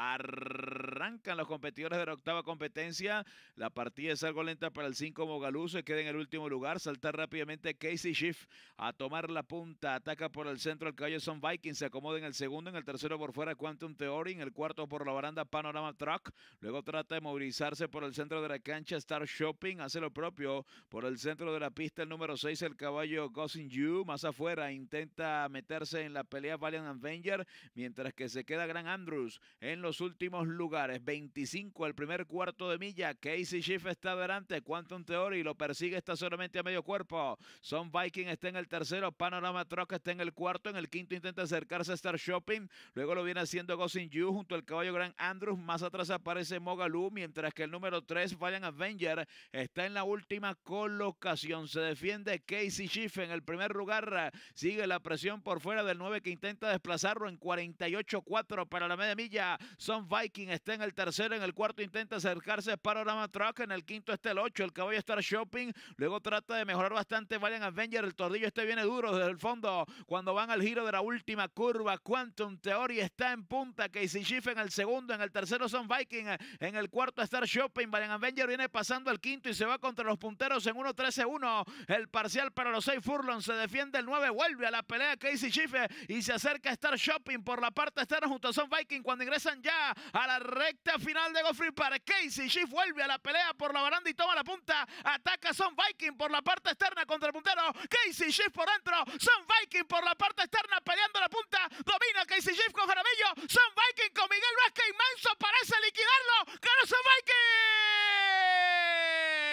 Arrancan los competidores de la octava competencia. La partida es algo lenta para el 5 Mogaluz. Se queda en el último lugar. salta rápidamente Casey Schiff a tomar la punta. Ataca por el centro el caballo Son Vikings. Se acomoda en el segundo. En el tercero por fuera Quantum Theory. En el cuarto por la baranda Panorama Truck. Luego trata de movilizarse por el centro de la cancha Star Shopping. Hace lo propio por el centro de la pista. El número 6 el caballo Gossin You. Más afuera intenta meterse en la pelea Valiant Avenger. Mientras que se queda Gran Andrews en los los últimos lugares, 25 al primer cuarto de milla. Casey Schiff está adelante Quantum Theory lo persigue, está solamente a medio cuerpo. Son Viking está en el tercero, Panorama Truck está en el cuarto, en el quinto intenta acercarse a Star Shopping, luego lo viene haciendo Gosin Yu junto al caballo Gran Andrews, más atrás aparece Mogalu. mientras que el número 3, Valiant Avenger, está en la última colocación. Se defiende Casey Schiff en el primer lugar, sigue la presión por fuera del 9 que intenta desplazarlo en 48-4 para la media milla. Son Viking está en el tercero, en el cuarto intenta acercarse Panorama Truck, en el quinto está el 8, el caballo Star Shopping, luego trata de mejorar bastante Valiant Avenger, el tordillo este viene duro desde el fondo, cuando van al giro de la última curva, Quantum Theory está en punta, Casey Schiff en el segundo, en el tercero son Viking, en el cuarto Star Shopping, Valiant Avenger viene pasando al quinto y se va contra los punteros en 1-13-1, el parcial para los 6 Furlong, se defiende el 9, vuelve a la pelea Casey Schiff y se acerca Star Shopping por la parte externa junto a Son Viking cuando ingresan ya a la recta final de Goffrey para Casey Chief vuelve a la pelea por la baranda y toma la punta. Ataca Son Viking por la parte externa contra el puntero. Casey Chief por dentro. Son Viking por la parte externa peleando la punta. Domina Casey Chief con Jaramillo. Son Viking con Miguel Vázquez Manso parece liquidarlo. ¡Gana Son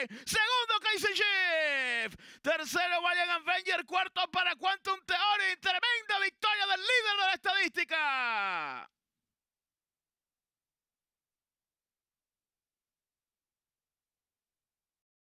Viking! Segundo Casey Chief. Tercero Valiant Avenger. Cuarto para Quantum Theory. Tremenda victoria del líder de la estadística.